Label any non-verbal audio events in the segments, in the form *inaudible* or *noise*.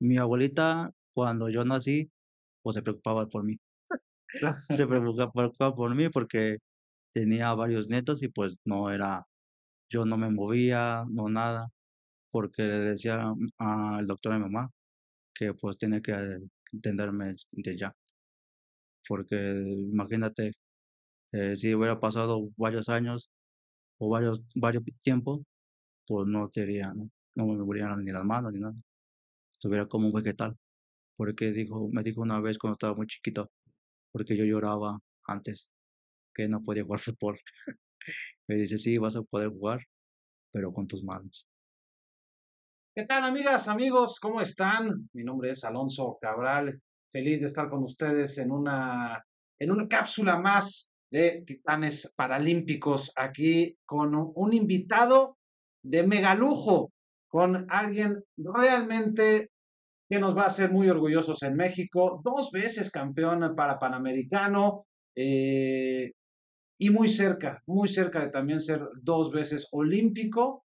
Mi abuelita, cuando yo nací, pues se preocupaba por mí. *laughs* se *laughs* preocupaba por mí porque tenía varios nietos y pues no era, yo no me movía, no nada, porque le decía al doctor a mi mamá que pues tiene que entenderme de ya. Porque imagínate, eh, si hubiera pasado varios años o varios, varios tiempos, pues no, no, me murieran ni las manos ni nada estuviera como un vegetal. Porque dijo, me dijo una vez cuando estaba muy chiquito, porque yo lloraba antes, que no podía jugar *laughs* fútbol. me dice, sí, vas a poder jugar, pero con tus manos. ¿Qué tal amigas, amigos? ¿Cómo están? Mi nombre es Alonso Cabral. Feliz de estar con ustedes en una, en una cápsula más de Titanes Paralímpicos, aquí con un, un invitado de megalujo, con alguien realmente que nos va a hacer muy orgullosos en México, dos veces campeón para Panamericano eh, y muy cerca, muy cerca de también ser dos veces olímpico,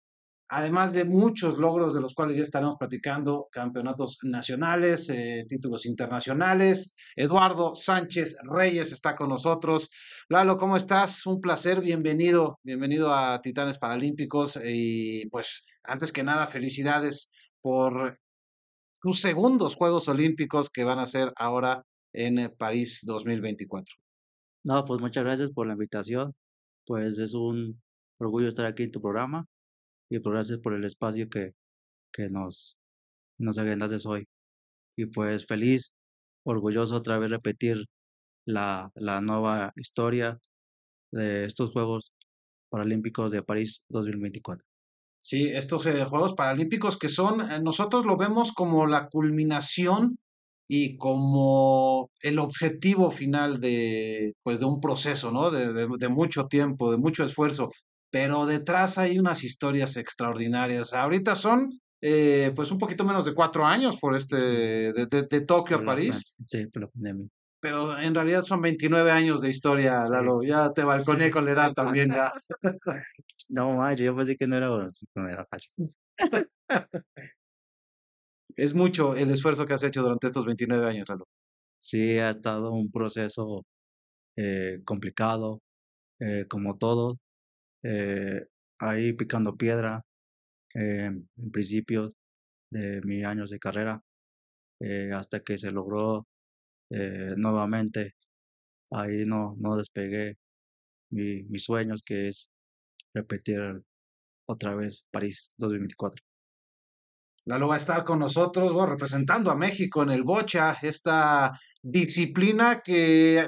además de muchos logros de los cuales ya estaremos platicando, campeonatos nacionales, eh, títulos internacionales. Eduardo Sánchez Reyes está con nosotros. Lalo, ¿cómo estás? Un placer, bienvenido, bienvenido a Titanes Paralímpicos y pues antes que nada, felicidades por tus segundos Juegos Olímpicos que van a ser ahora en eh, París 2024. No, pues muchas gracias por la invitación. Pues es un orgullo estar aquí en tu programa y pues, gracias por el espacio que, que nos, nos agendas hoy. Y pues feliz, orgulloso otra vez repetir la, la nueva historia de estos Juegos Paralímpicos de París 2024. ¿sí? Estos eh, Juegos Paralímpicos que son, eh, nosotros lo vemos como la culminación y como el objetivo final de, pues, de un proceso, ¿no? De, mucho tiempo, de mucho esfuerzo, pero detrás hay unas historias extraordinarias. Ahorita son, eh, pues, un poquito menos de cuatro años por este, de, Tokio a París. sí, por pandemia. Pero en realidad son 29 años de historia, Lalo. Ya te balconé con la edad también. *laughs* No, macho, yo pensé que no era, fácil. *laughs* Es mucho el esfuerzo que has hecho durante estos 29 años, Lalo. Sí, ha estado un proceso eh, complicado, eh, como todos. Eh, ahí picando piedra en principios de mis años de carrera, hasta que se logró eh, nuevamente ahí no, no despegué mis sueños, que es repetir otra vez París 2024. Lalo va a estar con nosotros, representando a México en el Bocha, esta disciplina que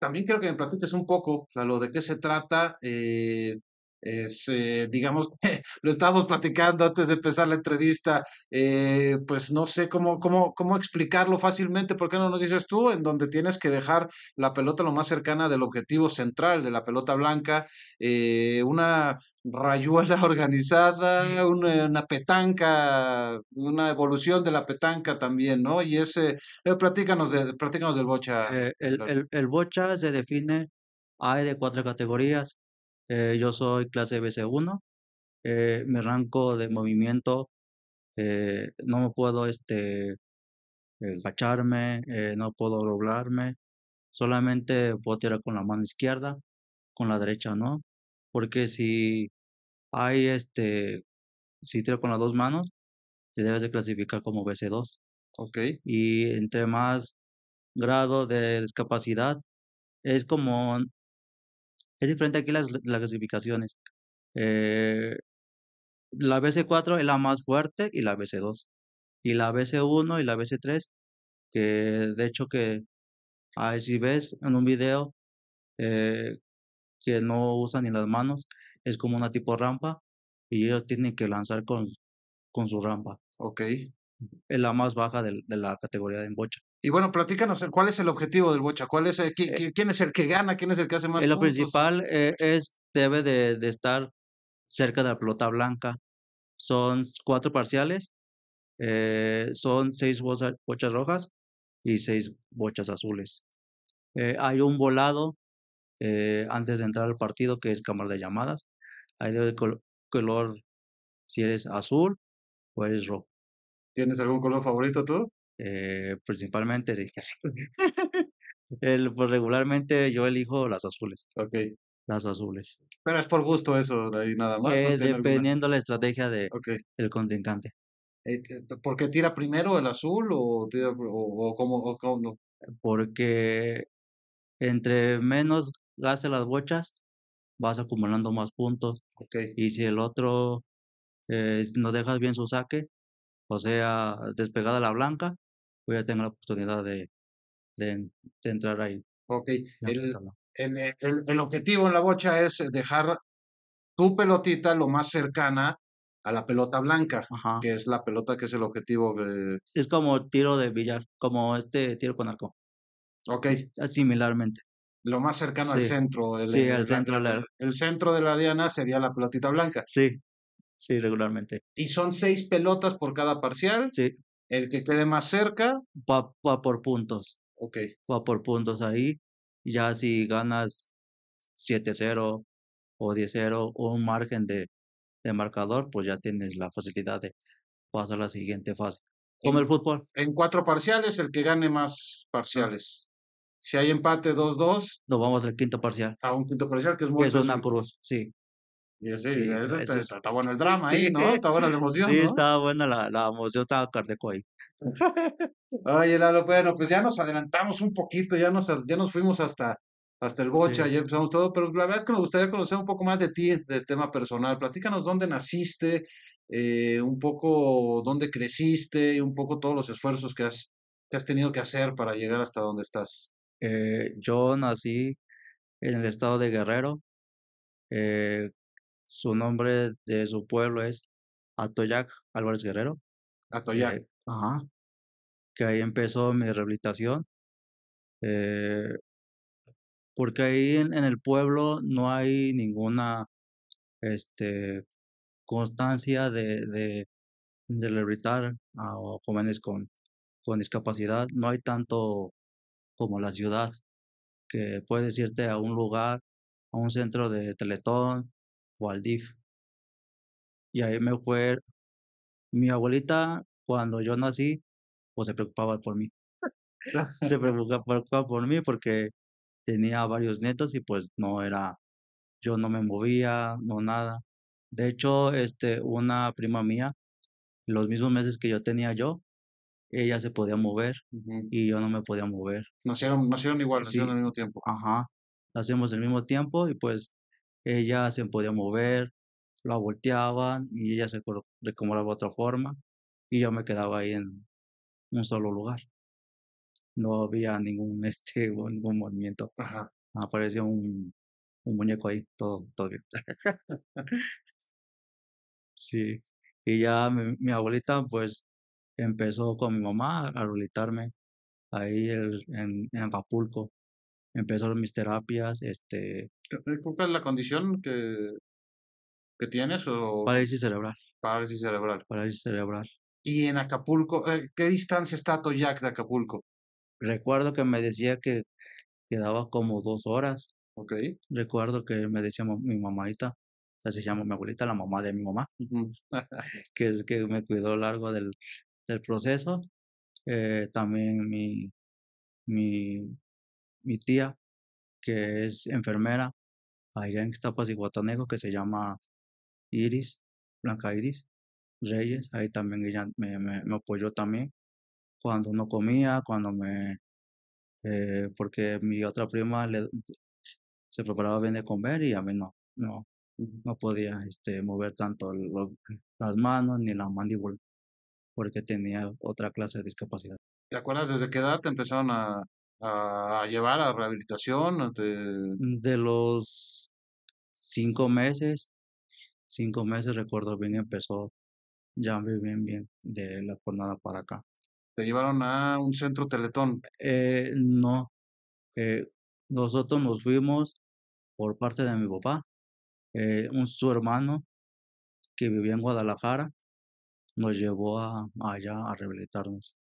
también quiero que me platiques un poco, lo de qué se trata, eh, eh, digamos, *laughs* lo estábamos platicando antes de empezar la entrevista, eh, pues no sé cómo, cómo, cómo explicarlo fácilmente, ¿por qué no nos dices tú? En donde tienes que dejar la pelota lo más cercana del objetivo central, de la pelota blanca, eh, una rayuela *laughs* organizada, una, petanca, una evolución de la petanca también, ¿no? Y ese, platícanos, de, del bocha. El, bocha se define, hay de cuatro categorías eh, yo soy clase BC1. Eh, mi rango de movimiento eh, no puedo este, eh, eh, no puedo doblarme. Solamente puedo tirar con la mano izquierda, con la derecha no. Porque si hay este, si tiro con las dos manos, te debes de clasificar como BC2. Ok. Y entre más grado de discapacidad, es como es diferente aquí las, clasificaciones. Eh, la BC4 es la más fuerte y la BC2. Y la BC1 y la BC3, que de hecho que ahí si ves en un video eh, que no usan ni las manos, es como una tipo rampa y ellos tienen que lanzar con, con su rampa. Ok. Es la más baja de, de la categoría de embocha. Y bueno, platícanos, ¿cuál es el objetivo del Bocha? ¿Cuál es el, eh, quién, es el que gana? ¿Quién es el que hace más eh, Lo principal eh, es, debe de, estar cerca de la pelota blanca. Son cuatro parciales, son seis bochas rojas y seis bochas azules. hay un volado antes de entrar al partido que es cámara de llamadas. Hay de color, si eres azul o eres rojo. ¿Tienes algún color favorito tú? eh, principalmente, sí. *laughs* El, pues regularmente yo elijo las azules. Las azules. Pero es por gusto eso, ahí nada más. Eh, dependiendo la estrategia de, del contingente. Eh, eh ¿Por qué tira primero el azul o, o, cómo, no? Porque entre menos gaste las bochas, vas acumulando más puntos. Y si el otro eh, no dejas bien su saque, o sea, despegada la blanca, voy pues, a tener la oportunidad de, entrar ahí. Ok, eh, el, objetivo en la bocha es dejar tu pelotita lo más cercana a la pelota blanca, que es la pelota que es el objetivo. Es como tiro de billar, como este tiro con arco. Ok. Similarmente. Lo más cercano al centro. sí, el, centro. La... El centro de la diana sería la pelotita blanca. Sí, sí, regularmente. ¿Y son seis pelotas por cada parcial? Sí. El que quede más cerca. Va, por puntos. Okay. Va por puntos ahí. Ya si ganas 7-0 o 10-0 o un margen de, de marcador, pues ya tienes la facilidad de pasar a la siguiente fase. Como el fútbol. En cuatro parciales, el que gane más ah. parciales. Si hay empate 2-2. Nos vamos al quinto parcial. A un quinto parcial que es muy Es una cruz, sí. Y así está, bueno el drama ahí, ¿no? Eh, está buena la emoción. Sí, estaba buena la, emoción, estaba cardeco ahí. Oye, Lalo, bueno, pues ya nos adelantamos un poquito, ya nos, ya nos fuimos hasta, hasta el Gocha ya empezamos todo, pero la verdad es que me gustaría conocer un poco más de ti, del tema personal. Platícanos dónde naciste, eh, un poco dónde creciste y un poco todos los esfuerzos que has, que has tenido que hacer para llegar hasta donde estás. Eh, yo nací en el estado de Guerrero. Eh, su nombre de su pueblo es Atoyac Álvarez Guerrero. Atoyac. ajá. Que ahí empezó mi rehabilitación. Eh, porque ahí en, el pueblo no hay ninguna este, constancia de, de, rehabilitar a jóvenes con, con discapacidad. No hay tanto como la ciudad, que puedes irte a un lugar, a un centro de teletón, y ahí me fue mi abuelita cuando yo nací, pues se preocupaba por mí. *laughs* se *laughs* preocupaba por mí porque tenía varios nietos y pues no era, yo no me movía, no nada. De hecho, este, una prima mía, los mismos meses que yo tenía yo, ella se podía mover y yo no me podía mover. Nacieron, nacieron igual, nacieron al mismo tiempo. Ajá, nacimos al mismo tiempo y pues ella se podía mover, la volteaban y ella se recomodaba de otra forma y yo me quedaba ahí en un solo lugar. No había ningún, *laughs* este, ningún movimiento. Aparecía un, muñeco ahí, todo, todo bien. *laughs* sí. Y ya mi, abuelita, pues, empezó con mi mamá a rehabilitarme ahí en, en Acapulco. empezaron mis terapias, este, ¿Cuál es la condición que, que tienes o... Parálisis cerebral. Parálisis cerebral. Parálisis cerebral. Y en Acapulco, eh, ¿qué distancia está Toyac de Acapulco? Recuerdo que me decía que quedaba como dos horas. Ok. Recuerdo que me decía mi mamadita, o se llama mi abuelita, la mamá de mi mamá, *laughs* que, es, que me cuidó largo del, del proceso. Eh, también mi, mi, mi tía, que es enfermera, allá en Ixtapas y Guatanejo, que se llama Iris, Blanca Iris Reyes, ahí también ella me, apoyó también, cuando no comía, cuando me... Eh, porque mi otra prima se preparaba bien de comer y a mí no, no, no podía este, mover tanto las manos ni la mandíbula porque tenía otra clase de discapacidad. ¿Te acuerdas desde qué edad te empezaron a, a, llevar a rehabilitación? De... los cinco meses, cinco meses recuerdo bien empezó ya bien bien de la jornada para acá. ¿Te llevaron a un centro teletón? Eh, no, eh, nosotros nos fuimos por parte de mi papá, eh, un, su hermano que vivía en Guadalajara, nos llevó a, allá a rehabilitarnos,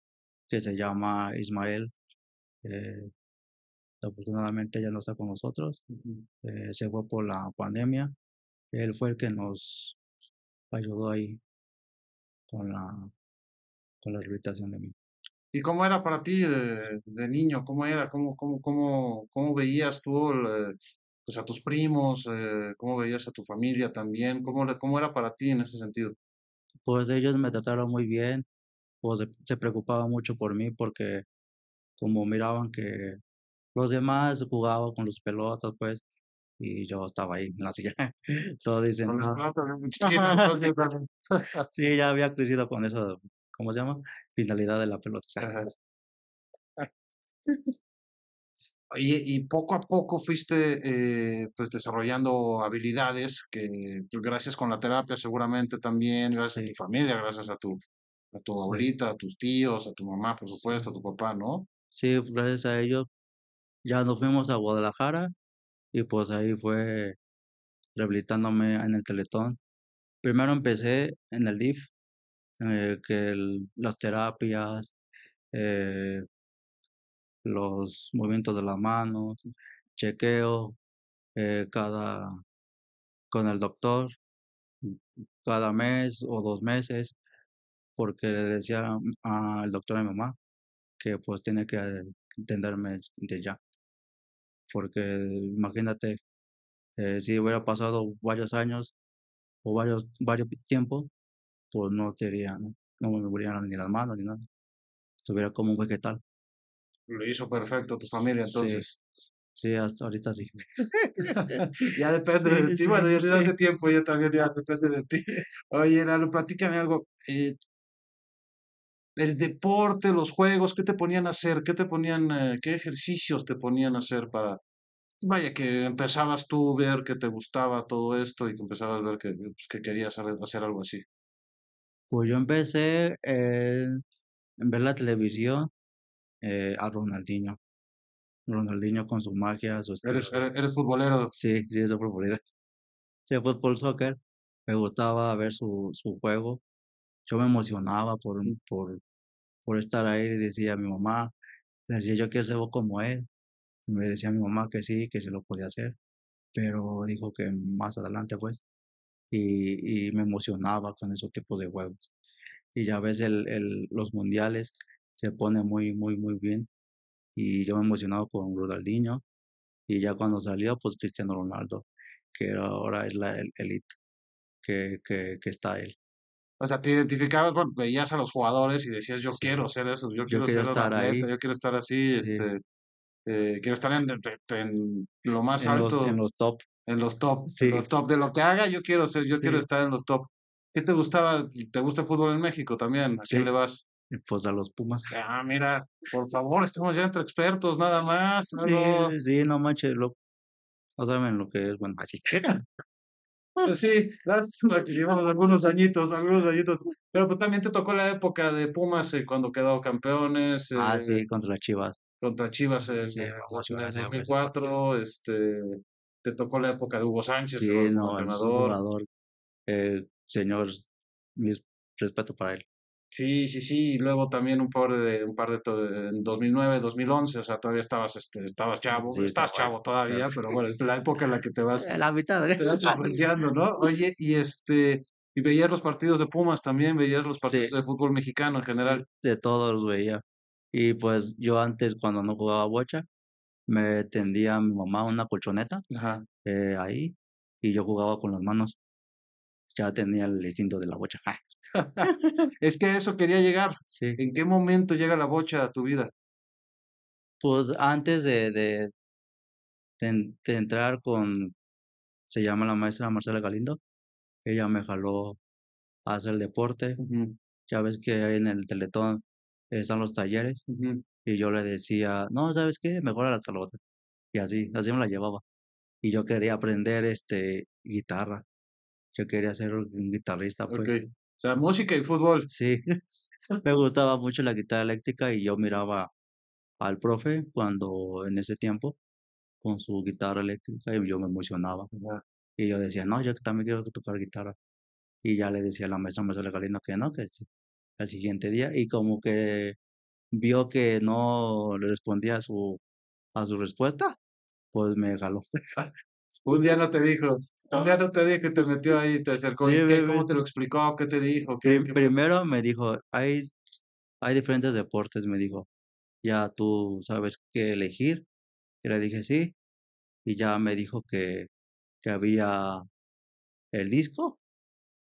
que se llama Ismael eh, afortunadamente ya no está con nosotros, mm, eh, se fue por la pandemia, él fue el que nos ayudó ahí con la, con la rehabilitación de mí. ¿Y cómo era para ti de, de niño? ¿Cómo era? ¿Cómo, cómo, cómo, cómo veías tú eh, pues a tus primos? Eh, ¿Cómo veías a tu familia también? ¿Cómo, ¿Cómo era para ti en ese sentido? Pues ellos me trataron muy bien, pues se preocupaban mucho por mí porque como miraban que los demás jugaban con los pelotas, pues, y yo estaba ahí en la silla. *laughs* todo diciendo. Con ah". *laughs* *laughs* sí, ya había crecido con eso, ¿cómo se llama? Finalidad de la pelota. y y poco a poco fuiste eh, pues desarrollando habilidades que pues, gracias con la terapia seguramente también, gracias a tu familia, gracias a tu, a tu abuelita, a tus tíos, a tu mamá, por supuesto, a tu papá, ¿no? sí, pues, gracias a ellos ya nos fuimos a Guadalajara y pues ahí fue rehabilitándome en el Teletón. Primero empecé en el DIF, eh, que las terapias, eh, los movimientos de las manos, chequeo eh, cada con el doctor cada mes o dos meses porque le decía al doctor a mi mamá que pues tiene que eh, entenderme de ya. Porque imagínate, eh, si hubiera pasado varios años o varios, varios tiempos, pues no tendría, ¿no? me murieran ni las manos ni nada. Estuviera como un vegetal. Lo hizo perfecto tu familia entonces. Sí. hasta ahorita sí. *laughs* ya *laughs* depende de ti. bueno, yo desde hace tiempo ya también ya depende de ti. *laughs* Oye, Lalo, platícame algo. Eh, el deporte, los juegos, ¿qué te ponían a hacer? ¿Qué te ponían, eh, qué ejercicios te ponían a hacer para, vaya, que empezabas tú a ver que te gustaba todo esto y que empezabas a ver que, pues, que querías hacer algo así? Pues yo empecé eh, en ver la televisión eh, a Ronaldinho. Ronaldinho con su magia, su estilo. ¿Eres, futbolero? Sí, sí, soy futbolero. De fútbol, soccer, me gustaba ver su, su juego. Yo me emocionaba por, por, por estar ahí. Decía mi mamá, decía yo que ser como él. Y me decía a mi mamá que sí, que se lo podía hacer, pero dijo que más adelante pues. Y, me emocionaba con esos tipos de juegos. Y ya ves, el, el, los mundiales se pone muy, muy, muy bien. Y yo me emocionaba con Ronaldinho. Y ya cuando salió, pues Cristiano Ronaldo, que ahora es la élite, que está él. O sea, te identificabas, bueno, veías a los jugadores y decías, yo quiero ser eso, yo quiero, ser estar atleta, yo quiero estar así, este, eh, quiero estar en, lo más alto. en los top. En los top, sí. los top de lo que haga, yo quiero ser, yo quiero estar en los top. ¿Qué te gustaba? ¿Te gusta el fútbol en México también? ¿A quién le vas? Pues a los Pumas. Ah, mira, por favor, estamos ya entre expertos, nada más. Sí, no, sí, no manches, lo, no saben lo que es, bueno, así. Pues sí, lástima que llevamos algunos añitos, algunos añitos. Pero pues también te tocó la época de Pumas eh, cuando quedó campeones. Eh, ah, sí, contra Chivas. Contra Chivas en 2004. Eh, pues, este, te tocó la época de Hugo Sánchez, sí, no, señor, mi respeto para él. Sí, sí, sí, y luego también un par de, un par de, en 2009, 2011, o sea, todavía estabas, este, estabas chavo, estás chavo todavía, pero bueno, es la época en la que te vas, *laughs* la mitad, te vas influenciando, *laughs* ¿no? Oye, y este, y veías los partidos de Pumas también, veías los partidos de fútbol mexicano en general. de todos los veía. Y pues yo antes, cuando no jugaba bocha, me tendía mi mamá una colchoneta Ajá. Eh, ahí y yo jugaba con las manos. Ya tenía el instinto de la bocha. *laughs* es que eso quería llegar. ¿En qué momento llega la bocha a tu vida? Pues antes de, de, entrar con, se llama la maestra Marcela Galindo, ella me jaló a hacer deporte. Ya ves que en el Teletón están los talleres y yo le decía, no, ¿sabes qué? Mejor a la salota. Y así, así me la llevaba. Y yo quería aprender este guitarra. Yo quería ser un guitarrista, pues. O sea, música y fútbol. Sí, *laughs* me gustaba mucho la guitarra eléctrica y yo miraba al profe cuando en ese tiempo con su guitarra eléctrica y yo me emocionaba. Y yo decía, no, yo también quiero tocar guitarra. Y ya le decía a la maestra, maestra Galina que no, que el siguiente día. Y como que vio que no le respondía a su, a su respuesta, pues me jaló. *laughs* Un día no te dijo, un día no te dije que te metió ahí, te acercó. ¿Cómo te lo explicó? ¿Qué te dijo? Primero me dijo, hay, hay diferentes deportes, me dijo. Ya tú sabes qué elegir. Y le dije, sí. Y ya me dijo que, había el disco.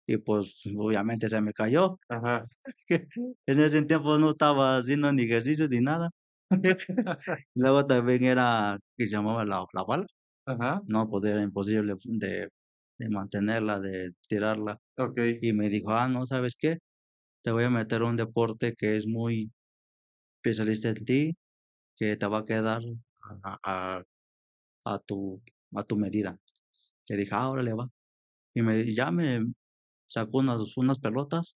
Y pues obviamente se me cayó. *laughs* en ese tiempo no estaba haciendo ni ejercicio ni nada. *laughs* Luego también era que llamaba la, la bala. No poder pues, era imposible de, de mantenerla, de tirarla. Y me dijo, ah, no, ¿sabes qué? Te voy a meter un deporte que es muy especialista en ti, que te va a quedar a, a, tu, a tu medida. Le dije, ah, ahora va. Y me, ya me sacó unas, unas pelotas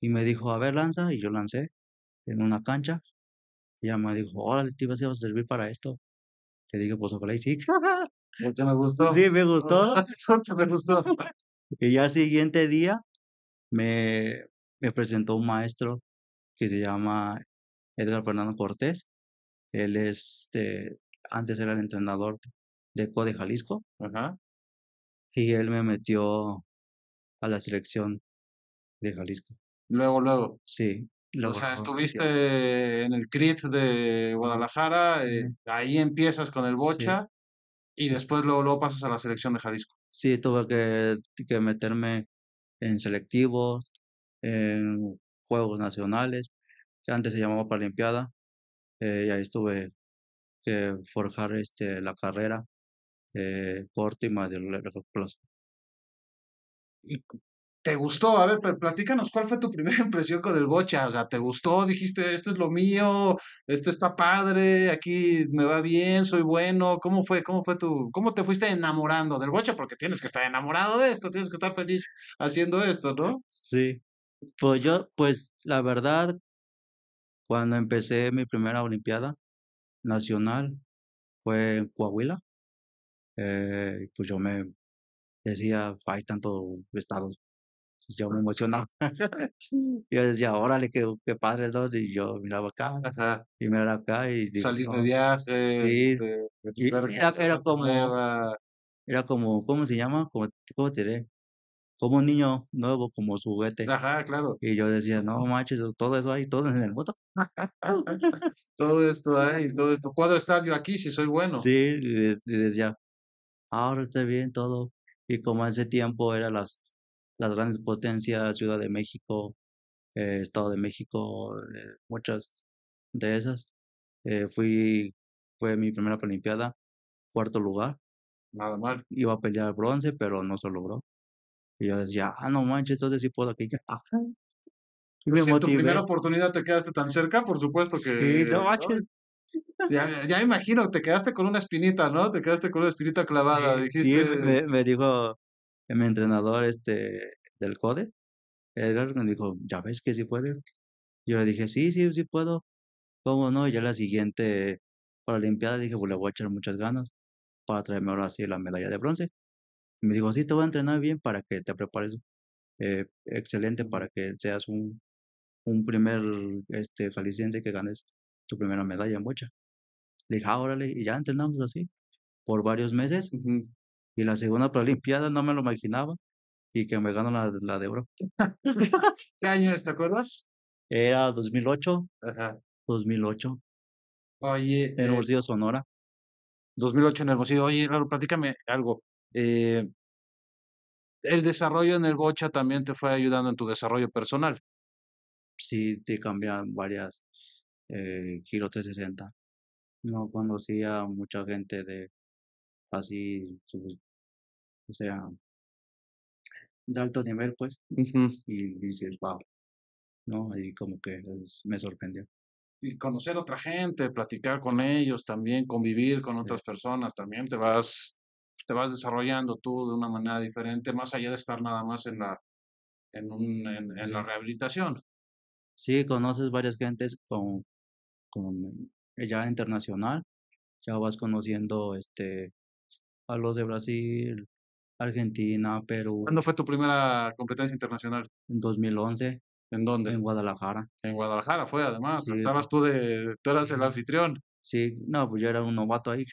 y me dijo, a ver, lanza. Y yo lancé en una cancha. Y ya me dijo, órale, te vas a servir para esto. Y digo, pues ojalá y sí. *laughs* me gustó. Sí, *laughs* me gustó. Mucho me gustó. Y ya al siguiente día me, me presentó un maestro que se llama Edgar Fernando Cortés. Él es, antes era el entrenador de CODE Jalisco. Ajá. Y él me metió a la selección de Jalisco. Luego, luego. Sí, o sea, estuviste en el CRIT de Guadalajara, eh, ahí empiezas con el Bocha y después luego, pasas a la selección de Jalisco. Sí, tuve que, meterme en selectivos, en juegos nacionales, que antes se llamaba Paralimpiada, eh, y ahí estuve que eh, forjar este, la carrera eh, corta y más de los te gustó. A ver, pero platícanos cuál fue tu primera *laughs* impresión con el bocha. O sea, ¿te gustó? Dijiste, esto es lo mío, esto está padre, aquí me va bien, soy bueno. ¿Cómo fue? ¿Cómo fue tu, cómo te fuiste enamorando del bocha? Porque tienes que estar enamorado de esto, tienes que estar feliz haciendo esto, ¿no? Sí. Pues yo, pues la verdad, cuando empecé mi primera Olimpiada Nacional fue en Coahuila. Eh, pues yo me decía, hay tanto estados yo me emocionaba. *laughs* yo decía, órale, qué, qué padre dos. Y yo miraba acá y miraba acá. y Salir de viaje. Este, era, como, era como, ¿cómo se llama? Como, ¿Cómo te diré? Como un niño nuevo, como juguete. claro. Y yo decía, no macho todo eso hay, todo en el moto *laughs* todo esto ahí todo esto. yo aquí si soy *laughs* bueno. Sí, y, decía, ahora está bien todo. Y como en ese tiempo era las las grandes potencias, Ciudad de México, eh, Estado de México, eh, muchas de esas. Eh, fui, fue mi primera Olimpiada, cuarto lugar. Nada mal. Iba a pelear bronce, pero no se logró. Y yo decía, ah, no manches, entonces sí puedo aquí. *laughs* Y pues me si en tu primera oportunidad te quedaste tan cerca, por supuesto que. Sí, no manches. Ya, ya imagino, te quedaste con una espinita, ¿no? Te quedaste con una espinita clavada, sí, me, me dijo mi entrenador este, del CODE, Edgar, me dijo, ya ves que sí puede. Yo le dije, sí, sí, sí puedo. ¿Cómo no? Y ya la siguiente para la dije, pues le voy a echar muchas ganas para traerme ahora así la medalla de bronce. Y me dijo, sí, te voy a entrenar bien para que te prepares eh, excelente, para que seas un, un primer este, jalisciense que ganes tu primera medalla en bocha. Le dije, ah, órale, y ya entrenamos así por varios meses. Y la segunda preolimpiada no me lo imaginaba y que me ganó la, de oro. *laughs* ¿Qué año es, te acuerdas? Era 2008. Ajá. 2008. Oye. En eh, Sonora. 2008 en el Hermosillo. Oye, claro, platícame algo. Eh, el desarrollo en el Gocha también te fue ayudando en tu desarrollo personal. Sí, te cambian varias. Eh, Giro 360. No conocía mucha gente de así, o sea, de alto nivel, pues. Y dices, wow, ¿no? Y como que me sorprendió. Y conocer otra gente, platicar con ellos también, convivir con otras personas, también te vas, te vas desarrollando tú de una manera diferente, más allá de estar nada más en la, en, un, en, la rehabilitación. Sí, conoces varias gentes con, con ya internacional, ya vas conociendo este a los de Brasil, Argentina, Perú. ¿Cuándo fue tu primera competencia internacional? En 2011. ¿En dónde? En Guadalajara. En Guadalajara fue, además. Estabas tú de. Tú eras el anfitrión. Sí, no, pues yo era un novato ahí.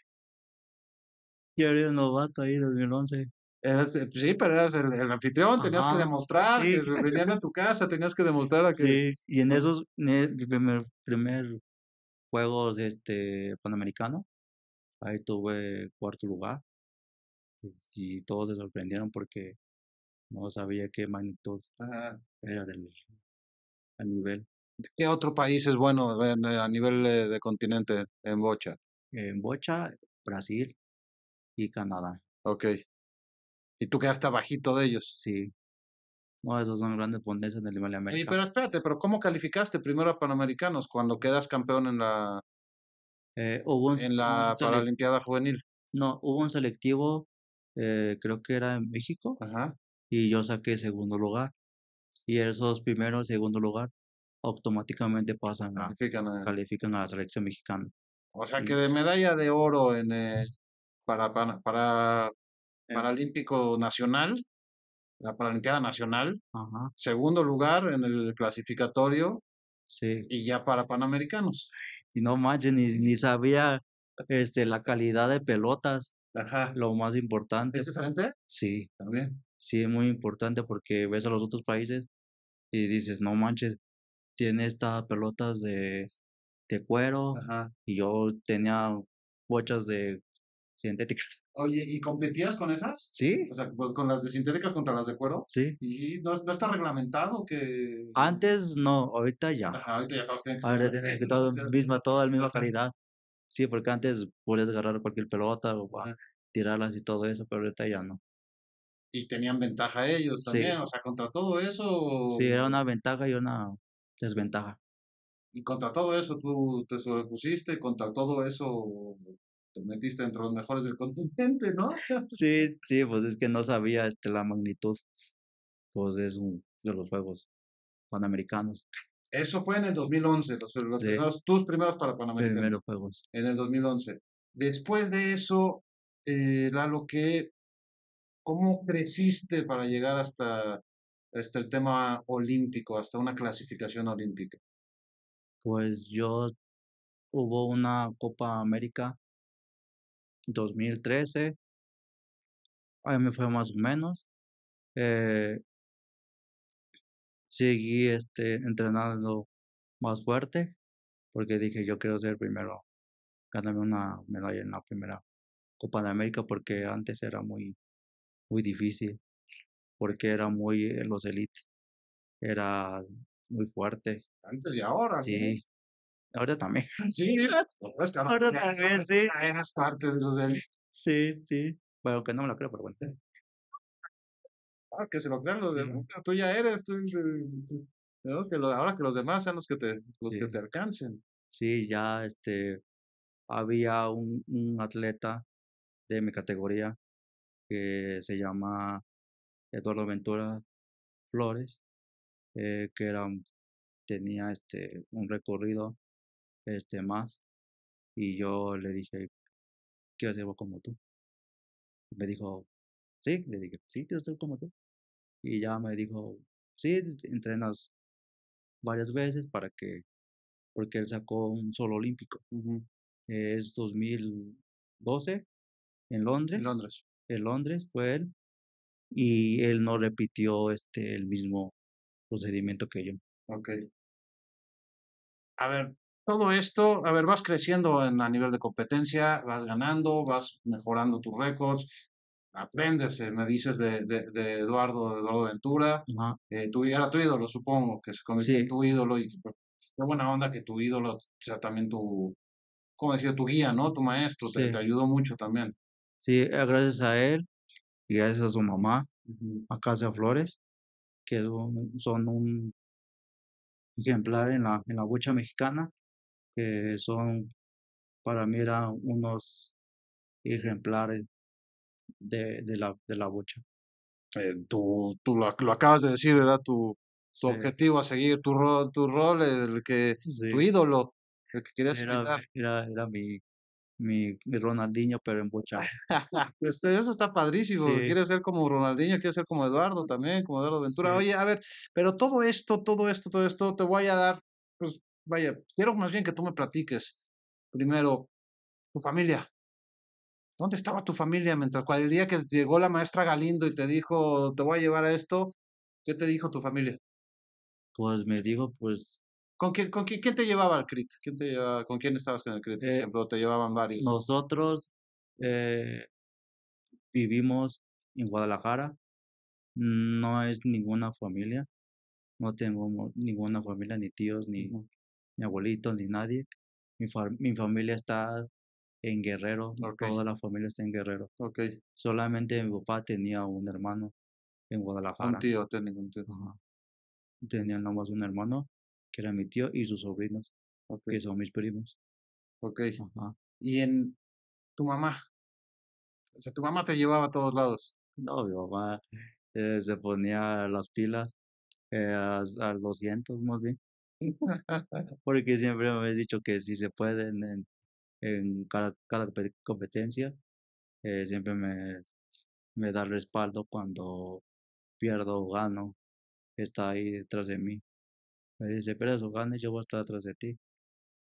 Yo era un novato ahí en 2011. Eh, sí, pero eras el, anfitrión, tenías que demostrar, sí. que venían a tu casa, tenías que demostrar a que... Sí, y en esos, en primer, primer juegos este, panamericano, ahí tuve cuarto lugar y todos se sorprendieron porque no sabía qué magnitud era del a nivel. ¿Qué otro país es bueno eh, a nivel eh, de, continente en bocha? En bocha, Brasil y Canadá. Ok. ¿Y tú quedaste bajito de ellos? Sí. No, esos son grandes ponentes en el nivel de América. pero espérate, pero ¿cómo calificaste primero a Panamericanos cuando quedas campeón en la, eh, en la Paralimpiada Juvenil? No, hubo un selectivo eh, creo que era en México, y yo saqué segundo lugar. Y esos primeros y segundo lugar automáticamente pasan a, califican a, la selección mexicana. O sea que de medalla de oro en el, para, para, para Paralímpico Nacional, la Paralimpiada Nacional, segundo lugar en el clasificatorio sí. y ya para Panamericanos. Y no manches, ni, ni sabía este, la calidad de pelotas. Ajá. Lo más importante. ¿Es diferente? Sí. También. Sí, es muy importante porque ves a los otros países y dices, no manches, tiene estas pelotas de, de cuero y yo tenía bochas de sintéticas. *laughs* Oye, ¿y competías con esas? Sí. O sea, pues, con las de sintéticas contra las de cuero. Sí. ¿Y no, está reglamentado que...? Antes no, ahorita ya. Ajá, ahorita ya todos tienen que... Ahora que todo, misma, toda la misma calidad. Sí, porque antes podías agarrar cualquier pelota o ah, tirarlas y todo eso, pero ahorita ya no. Y tenían ventaja ellos también, o sea, contra todo eso. Sí, era una ventaja y una desventaja. Y contra todo eso tú te sobrepusiste, contra todo eso te metiste entre los mejores del continente, ¿no? *laughs* Sí, sí, pues es que no sabía este, la magnitud pues, de los Juegos Panamericanos. Eso fue en el 2011, los, tus primeros para Panamericano. Primeros juegos. En el 2011. Después de eso, eh, Lalo, ¿cómo creciste para llegar hasta, hasta el tema olímpico, hasta una clasificación olímpica? Pues yo hubo una Copa América 2013, ahí me fue más o menos. Eh, seguí este, entrenando más fuerte porque dije yo quiero ser primero, ganarme una medalla en la primera Copa de América porque antes era muy, muy difícil, porque era muy eh, los elites, era muy fuerte. Antes y ahora. Sí. ¿sí? Ahora también. *laughs* Sí, *laughs* ahora también, sí. Eras parte de los *laughs* élites. Sí, sí. Bueno, que no me lo creo, pero bueno ah, que se lo crean los demás, tú ya eres, que ahora que los demás sean los que te, los que te alcancen. Sí, ya este, había un, atleta de mi categoría que se llama Eduardo Ventura Flores, eh, que era, tenía este, un recorrido este, más, y yo le dije, quiero ser como tú. me dijo, sí, le dije, sí, quiero ser como tú. Y ya me dijo, sí, este, entrenas varias veces para que, porque él sacó un solo olímpico. Es 2012 en Londres. En Londres. En Londres fue él. Y él no repitió este, el mismo procedimiento que yo. Ok. A ver, todo esto, a ver, vas creciendo en, a nivel de competencia, vas ganando, vas mejorando tus récords, aprendes, eh, me dices de, de, Eduardo, de Eduardo Ventura, era eh, tu ídolo, supongo, que se convirtió tu ídolo, y qué buena onda que tu ídolo sea también tu, como decía, tu guía, ¿no? Tu maestro, te, ayudó mucho también. Sí, eh, gracias a él y gracias a su mamá, a Casa Flores, que son un ejemplar en la, en la mexicana, que son, para mí eran unos ejemplares de, la, de la bocha. Eh, tú, tú lo, acabas de decir, Era Tu, objetivo a seguir, tu rol, tu rol, el que, tu ídolo, el que querías era, era, mi, mi, Ronaldinho, pero en bocha. *laughs* Este, eso está padrísimo. Quieres ser como Ronaldinho, quieres ser como Eduardo también, como Eduardo Ventura. Oye, a ver, pero todo esto, todo esto, todo esto, te voy a dar, pues vaya, quiero más bien que tú me platiques primero tu familia, ¿Dónde estaba tu familia? Mientras cual el día que llegó la maestra Galindo y te dijo, te voy a llevar a esto, ¿qué te dijo tu familia? Pues me dijo, pues... ¿Con quién, con te llevaba al CRIT? ¿Con quién estabas con el CRIT? Eh, te llevaban varios. Nosotros eh, vivimos en Guadalajara. No es ninguna familia. No tengo ninguna familia, ni tíos, ni, abuelitos, ni nadie. mi familia está en Guerrero, toda la familia está en Guerrero. Okay. Solamente mi papá tenía un hermano en Guadalajara. Un tío, tenía un tío. Tenía nomás un hermano, que era mi tío, y sus sobrinos, que son mis primos. Ok. ¿Y en tu mamá? O sea, tu mamá te llevaba a todos lados. No, mi mamá eh, se ponía las pilas eh, a, los más bien. *laughs* Porque siempre me habéis dicho que si se pueden en, en cada, cada competencia. Eh, siempre me, me da respaldo cuando pierdo o gano. Está ahí detrás de mí. Me dice, pero o ganas, yo voy a estar detrás de ti.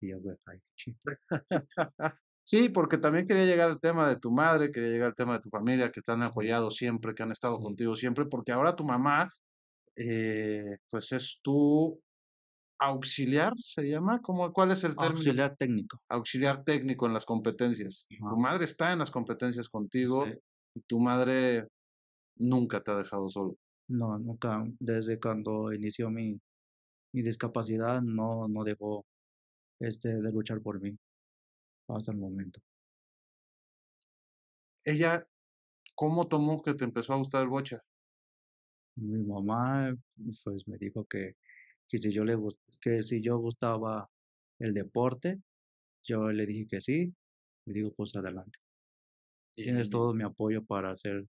Y yo, voy a *laughs* Sí, porque también quería llegar al tema de tu madre, quería llegar al tema de tu familia, que te han apoyado siempre, que han estado contigo siempre, porque ahora tu mamá, eh, pues es tu auxiliar se llama, ¿cuál es el término? Auxiliar técnico. Auxiliar técnico en las competencias. Tu madre está en las competencias contigo y tu madre nunca te ha dejado solo. No, nunca. Desde cuando inició mi, mi discapacidad no, no dejó este, de luchar por mí hasta el momento. Ella, ¿cómo tomó que te empezó a gustar el bocha? Mi mamá, pues me dijo que que si yo, le, que si yo gustaba el deporte, yo le dije que sí, me digo pues adelante. Tienes todo mi apoyo para hacer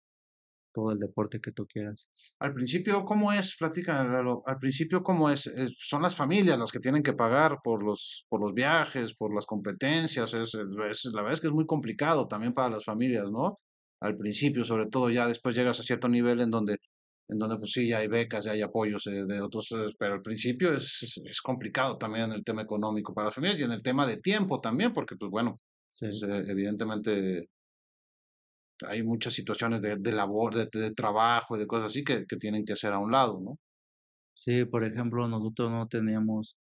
todo el deporte que tú quieras. Al principio, ¿cómo es? platican al principio, ¿cómo es? Son las familias las que tienen que pagar por los, por los viajes, por las competencias. Es, es, la verdad es que es muy complicado también para las familias, ¿no? Al principio, sobre todo, ya después llegas a cierto nivel en donde en donde pues sí, hay becas, ya hay apoyos eh, de otros, eh, pero al principio es, es, complicado también en el tema económico para las familias y en el tema de tiempo también, porque pues bueno, pues, eh, evidentemente hay muchas situaciones de, de labor, de, trabajo y de cosas así que, que tienen que hacer a un lado, ¿no? Sí, por ejemplo, nosotros no teníamos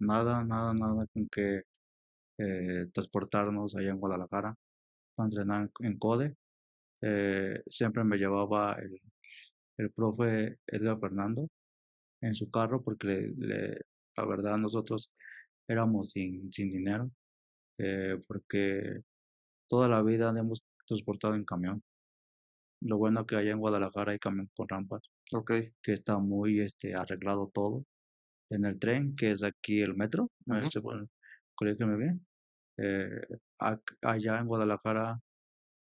nada, nada, nada con que transportarnos allá en Guadalajara para entrenar en CODE. siempre me llevaba el el profe Edgar Fernando en su carro porque la verdad nosotros éramos sin, dinero eh, porque toda la vida hemos transportado en camión. Lo bueno que allá en Guadalajara hay camión con rampas, que está muy este, arreglado todo. En el tren, que es aquí el metro, uh que me ve allá en Guadalajara,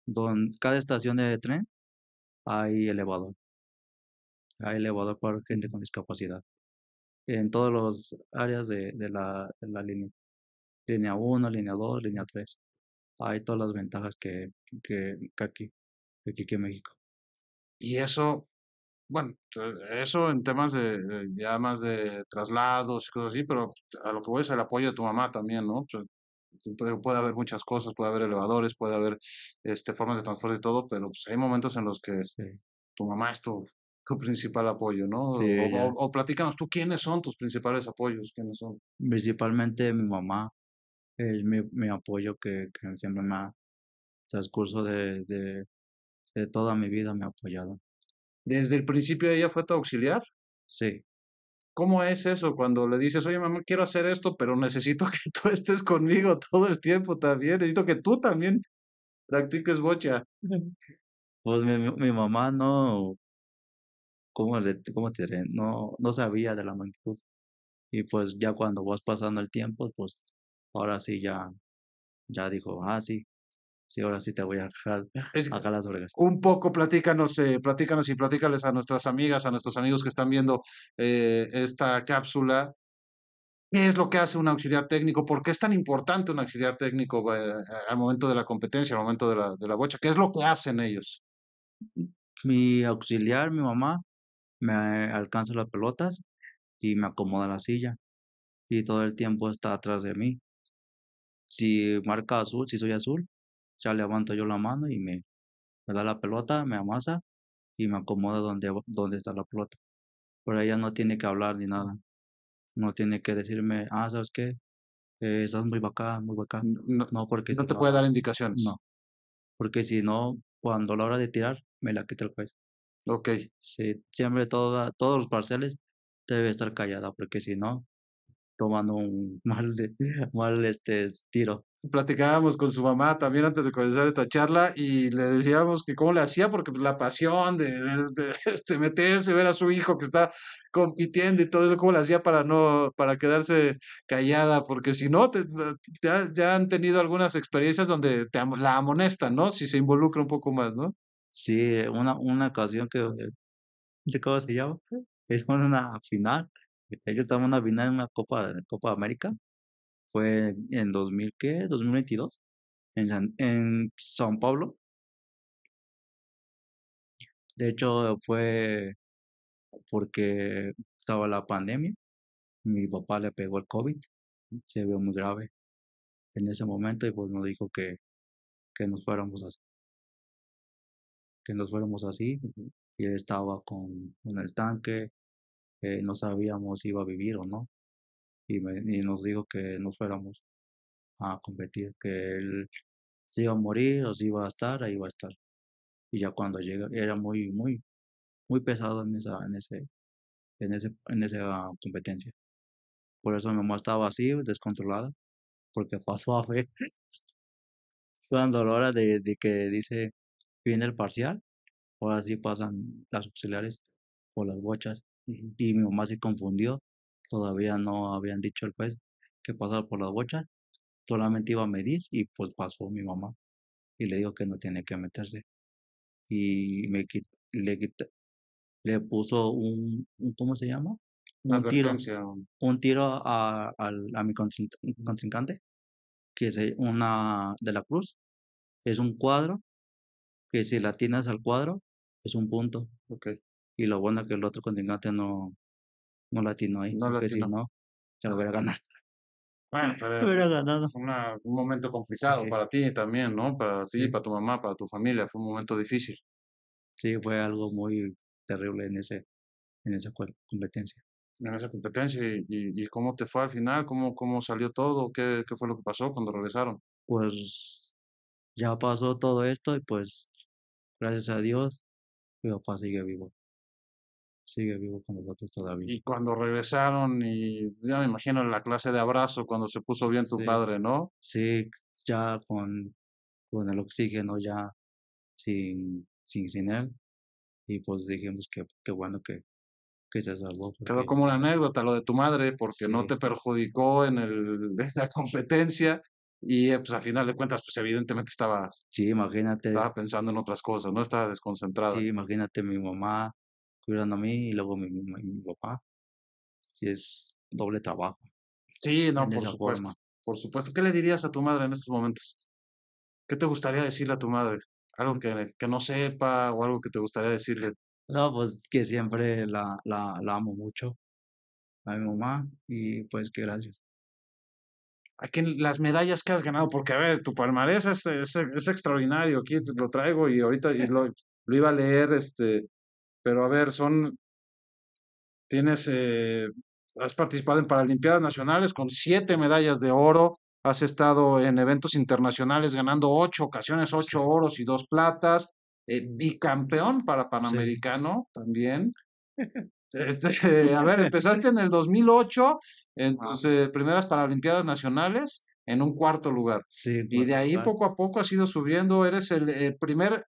donde, cada estación de tren hay elevador. Hay elevador para gente con discapacidad en todas las áreas de, de, la, la, línea. Línea 1, línea 2, línea 3. Hay todas las ventajas que, que, aquí, aquí en México. Y eso, bueno, e-, eso en temas de, ya más de traslados y cosas así, pero a lo que voy es el apoyo de tu mamá también, ¿no? Puede, haber muchas cosas, puede haber elevadores, puede haber este, formas de transporte y todo, pero pues, hay momentos en los que tu mamá es tu, tu principal apoyo, ¿no? Sí, o, o, platícanos tú, ¿quiénes son tus principales apoyos? ¿Quiénes son? Principalmente mi mamá, es mi, apoyo que, siempre me ha, transcurso de, de, toda mi vida me ha apoyado. ¿Desde el principio ella fue tu auxiliar? Sí. ¿Cómo es eso cuando le dices, oye mamá, quiero hacer esto, pero necesito *laughs* que tú estés conmigo todo el tiempo también? Necesito que tú también practiques bocha. *laughs* Pues mi mamá no, ¿cómo, No, no sabía de la magnitud. Y pues ya cuando vas pasando el tiempo, pues ahora sí ya, ya dijo, ah, sí, sí, ahora sí te voy a dejar acá las orejas. Un poco, platícanos, eh, platícanos y platícales a nuestras amigas, a nuestros amigos que están viendo eh, esta cápsula. ¿Qué es lo que hace un auxiliar técnico? ¿Por qué es tan importante un auxiliar técnico eh, al momento de la competencia, al momento de la, de la bocha? ¿Qué es lo que hacen ellos? Mi auxiliar, mi mamá, me alcanza las pelotas y me acomoda la silla. Y todo el tiempo está atrás de mí. Si marca azul, si soy azul, ya levanto yo la mano y me, me da la pelota, me amasa y me acomoda donde, donde está la pelota. Pero ella no tiene que hablar ni nada. No tiene que decirme, ah, ¿sabes qué? Eh, estás muy bacán, muy bacán. No, porque... No te puede dar indicaciones. No. Porque si no, cuando la hora de tirar, me la quita el juez. Ok. Sí, siempre toda, todos los parciales debe estar callada, porque si no, toman un *laughs* mal, de, mal este tiro. Platicábamos con su mamá también antes de comenzar esta charla y le decíamos que cómo le hacía, porque pues, la pasión de, de, *laughs* este, meterse, ver a su hijo que está compitiendo y todo eso, cómo le hacía para no, para quedarse callada, porque si no, te, ya, ya han tenido algunas experiencias donde te, la amonestan, ¿no? Si se involucra un poco más, ¿no? Sí, una, una ocasión que, de ¿cómo se llama? Es una final, ellos estaban en una final en una Copa, en Copa de América, fue en 2000, ¿qué? 2022, en San, en San Pablo. De hecho, fue porque estaba la pandemia, mi papá le pegó el COVID, se vio muy grave en ese momento y pues nos dijo que, que nos fuéramos a que nos fuéramos así. Y él estaba con, el tanque, eh, no sabíamos si iba a vivir o no. Y, me, nos dijo que nos fuéramos a competir, que él si iba a morir o si iba a estar, ahí iba a estar. Y ya cuando llega, era muy, muy, muy pesado en esa, en ese, en ese, en esa competencia. Por eso mi mamá estaba así, descontrolada, porque *laughs* pasó a fe. Cuando a la hora de que dice, viene el parcial, ahora sí pasan las auxiliares por las bochas. Y mi mamá se confundió, todavía no habían dicho el juez que pasaba por las bochas, solamente iba a medir y pues pasó mi mamá y le dijo que no tiene que meterse. Y me le, le puso un, ¿cómo se llama? Un tiro, un a, mi contrincante, que es eh, una de la cruz. Es un cuadro que si la al cuadro, es un punto. Y lo bueno es que el otro contingente no, no la atinó ahí, no porque si no, se lo hubiera ganado. Bueno, *laughs* pero fue un momento complicado para ti también, ¿no? Para ti, para tu mamá, para tu familia, fue un momento difícil. Sí, fue algo muy terrible en, ese, en esa competencia. En esa competencia, ¿y, y cómo te fue al final? ¿Cómo, cómo salió todo? ¿Qué, ¿Qué fue lo que pasó cuando regresaron? Pues ya pasó todo esto y pues gracias a Dios, mi papá sigue vivo. Sigue vivo con nosotros todavía. Y cuando regresaron, y ya me imagino la clase de abrazo cuando se puso bien tu padre, ¿no? Sí, ya con, con el oxígeno, ya sin, sin, sin él. Y pues dijimos que, bueno que, que se salvó. Quedó como una anécdota lo de tu madre, porque no te perjudicó en, el, *laughs* en la competencia y eh, pues a final de cuentas, pues evidentemente estaba, sí, imagínate. estaba pensando en otras cosas, ¿no? Estaba desconcentrado. Sí, imagínate mi mamá cuidando a mí y luego mi, papá. Sí, es doble trabajo. Sí, no, por supuesto. Por supuesto. ¿Qué le dirías a tu madre en estos momentos? ¿Qué te gustaría decirle a tu madre? ¿Algo que, que no sepa o algo que te gustaría decirle? No, pues que siempre la, la, la amo mucho a mi mamá y pues que gracias aquí las medallas que has ganado, porque a ver, tu palmarés es, es, extraordinario, aquí te lo traigo y ahorita lo, iba a leer, este, pero a ver, son, tienes, eh, has participado en Paralimpiadas Nacionales con siete medallas de oro, has estado en eventos internacionales ganando ocho ocasiones, ocho oros y dos platas, eh, bicampeón para Panamericano también. Este, a ver, empezaste en el 2008, en tus primeras Paralimpiadas Nacionales, en un cuarto lugar. Sí, y de ahí poco a poco has ido subiendo. Eres el eh, primer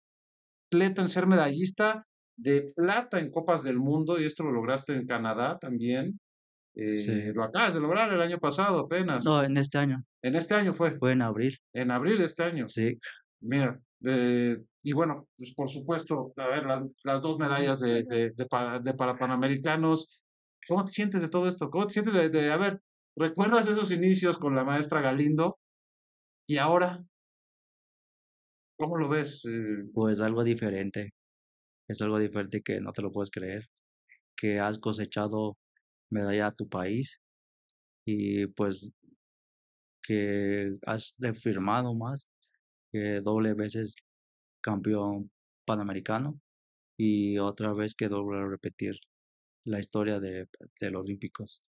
atleta en ser medallista de plata en Copas del Mundo, y esto lo lograste en Canadá también. sí. Eh, lo acabas de lograr el año pasado apenas. No, en este año. En este año fue. Fue en abril. En abril de este año. Sí. Mira, eh, y bueno, pues por supuesto, a ver, las dos medallas de, de, para, Panamericanos. ¿Cómo te sientes de todo esto? ¿Cómo te sientes de, a ver, recuerdas esos inicios con la maestra Galindo? ¿Y ahora? ¿Cómo lo ves? Eh? Pues algo diferente. Es algo diferente que no te lo puedes creer. Que has cosechado medalla a tu país y pues que has firmado más que doble veces campeón panamericano y otra vez quedó a repetir la historia de, los Olímpicos,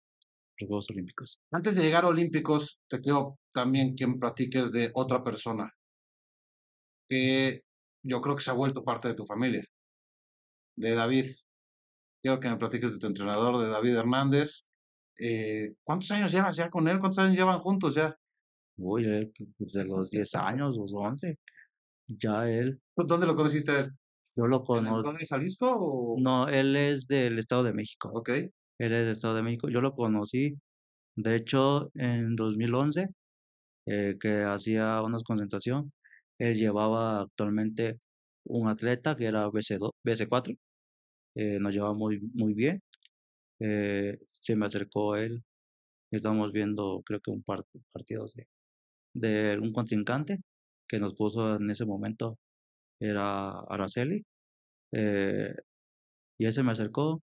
los Juegos Olímpicos. Antes de llegar a Olímpicos, te quiero también que me platiques de otra persona que yo creo que se ha vuelto parte de tu familia, de David. Quiero que me platiques de tu entrenador, de David Hernández. Eh, ¿Cuántos años llevas ya con él? ¿Cuántos años llevan juntos ya? Uy, pues, de los 10 años, los 11. Ya él. ¿Dónde lo conociste él? Yo lo conozco. ¿En Jalisco o...? No, él es del Estado de México. Ok. Él es del Estado de México. Yo lo conocí, de hecho, en 2011, eh, que hacía una concentración. Él llevaba actualmente un atleta que era bc 4 eh, nos llevaba muy, muy bien. Eh, se me acercó él. Estamos viendo, creo que un partido de, de un contrincante que nos puso en ese momento era Araceli. Eh, y él se me acercó,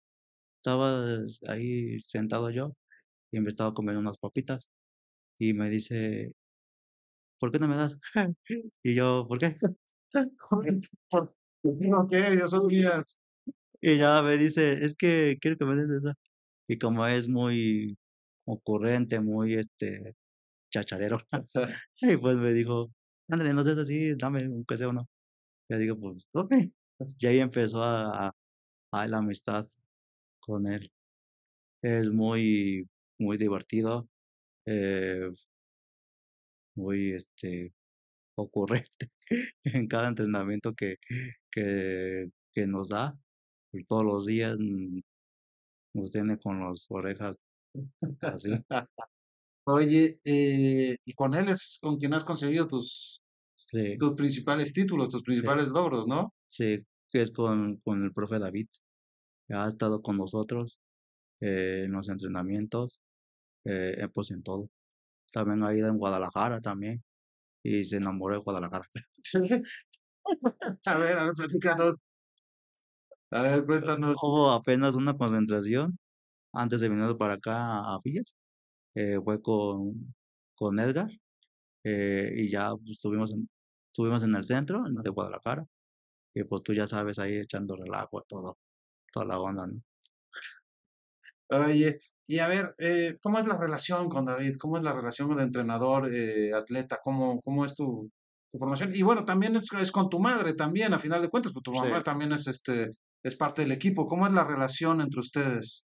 estaba ahí sentado yo y me estaba comiendo unas papitas y me dice, ¿por qué no me das? *laughs* y yo, ¿por qué? ¿Por Yo soy guías Y ya me dice, es que quiero que me des esa. Y como es muy ocurrente, muy este chacharero, *laughs* y pues me dijo, ándale, no seas así, dame, un que sea no. Ya digo, pues, ok. Y ahí empezó a, a, la amistad con él. Es muy, muy divertido, eh, muy, este, ocurrente *laughs* en cada entrenamiento que, que, que nos da. todos los días mm, nos tiene con las orejas *laughs* así. Oye, eh, y con él es con quien has conseguido tus, tus principales títulos, tus principales logros, ¿no? Sí, es con, con el profe David. Ha estado con nosotros eh, en los entrenamientos, eh, eh, pues en todo. También ha ido en Guadalajara también y se enamoró de Guadalajara. *laughs* a ver, a ver, platícanos. A ver, *laughs* cuéntanos. Hubo apenas una concentración antes de venir para acá a Villas eh, fue con, con Edgar eh, y ya pues, estuvimos en, estuvimos en el centro, en de Guadalajara, y pues tú ya sabes ahí echando relajo todo, toda la onda, Oye, y a ver, eh, ¿cómo es la relación con David? ¿Cómo es la relación con el entrenador, eh, atleta? ¿Cómo, cómo es tu, tu, formación? Y bueno, también es, con tu madre, también, a final de cuentas, porque tu mamá también es, este, es parte del equipo. ¿Cómo es la relación entre ustedes?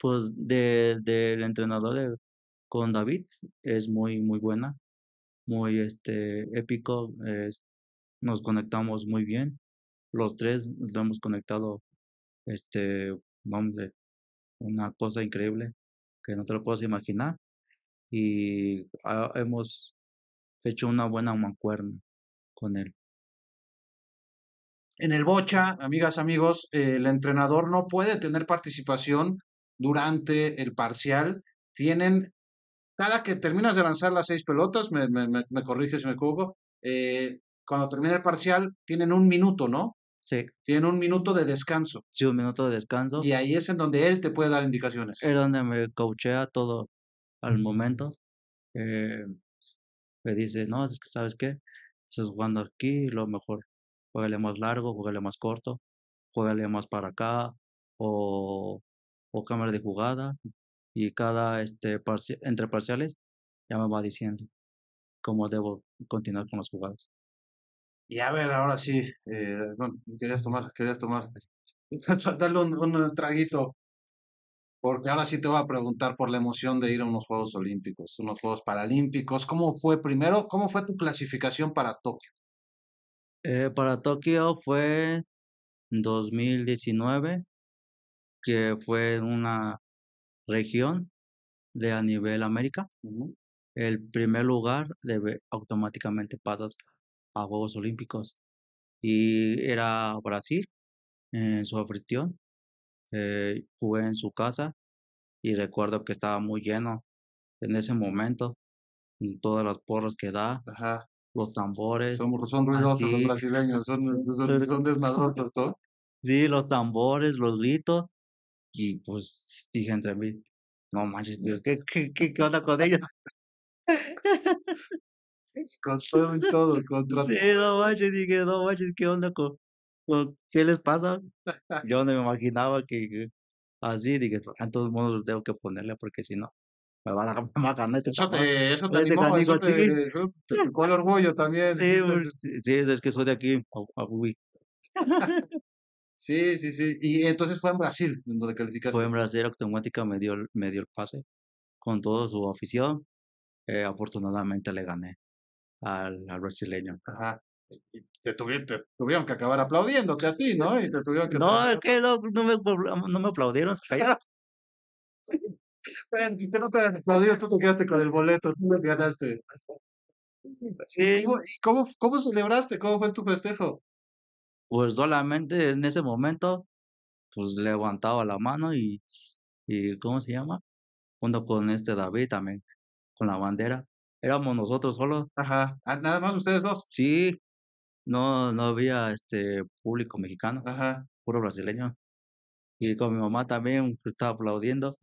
pues del entrenador con David es muy muy buena muy este épico nos conectamos muy bien los tres lo hemos conectado este vamos una cosa increíble que no te lo puedes imaginar y hemos hecho una buena mancuerna con él en el Bocha, amigas, amigos, el entrenador no puede tener participación durante el parcial tienen, cada que terminas de lanzar las seis pelotas, me, me, corriges si me equivoco, eh, cuando termina el parcial tienen un minuto, ¿no? Sí. Tienen un minuto de descanso. Sí, un minuto de descanso. Y ahí es en donde él te puede dar indicaciones. Es donde me coachea todo al momento. Eh, me dice, no, es que sabes qué, estás jugando aquí, lo mejor, juégale más largo, juégale más corto, juégale más para acá, o o cámara de jugada y cada este entre parciales ya me va diciendo cómo debo continuar con las jugadas. Y a ver, ahora sí, eh, querías tomar, querías tomar, *laughs* darle un, traguito, porque ahora sí te voy a preguntar por la emoción de ir a unos Juegos Olímpicos, unos Juegos Paralímpicos. ¿Cómo fue primero, cómo fue tu clasificación para Tokio? Eh, para Tokio fue 2019, que fue una región de a nivel América. El primer lugar debe automáticamente pasas a Juegos Olímpicos. Y era Brasil, en su afición eh, jugué en su casa y recuerdo que estaba muy lleno en ese momento. Todas las porras que da, Ajá. los tambores. Son, ruidosos los brasileños, son, son, *laughs* son desmadrosos, Sí, los tambores, los gritos y pues dije entre mí, no manches, ¿qué, qué, qué, onda con ellos? *laughs* con todo y todo, contra Sí, no manches, dije, no manches, ¿qué onda con, qué les pasa? Yo no me imaginaba que, así, dije, pues, en todo modos tengo que ponerle porque si no, me van a, *laughs* ganar este Eso te, eso te, este animó, eso te, te, tocó el orgullo también. Sí, es que soy de aquí, a, *laughs* Sí, sí, sí. Y entonces fue en Brasil donde calificaste. Fue en Brasil, automática me dio, me dio el pase con toda su afición. Eh, afortunadamente le gané al, brasileño. Ajá. Y te, tuvieron, que acabar aplaudiendo que a ti, ¿no? Y te tuvieron que no, es que no, me, aplaudieron, se *laughs* pero aplaudido, tú te quedaste con el boleto, tú me ganaste. Sí. ¿Y cómo, cómo celebraste? ¿Cómo fue tu festejo? pues solamente en ese momento, pues levantaba la mano y, y ¿cómo se llama? Junto con este David también, con la bandera. Éramos nosotros solos. Ajá. Ah, nada más ustedes dos. Sí. No, no había este público mexicano. Ajá. Puro brasileño. Y con mi mamá también pues, estaba aplaudiendo,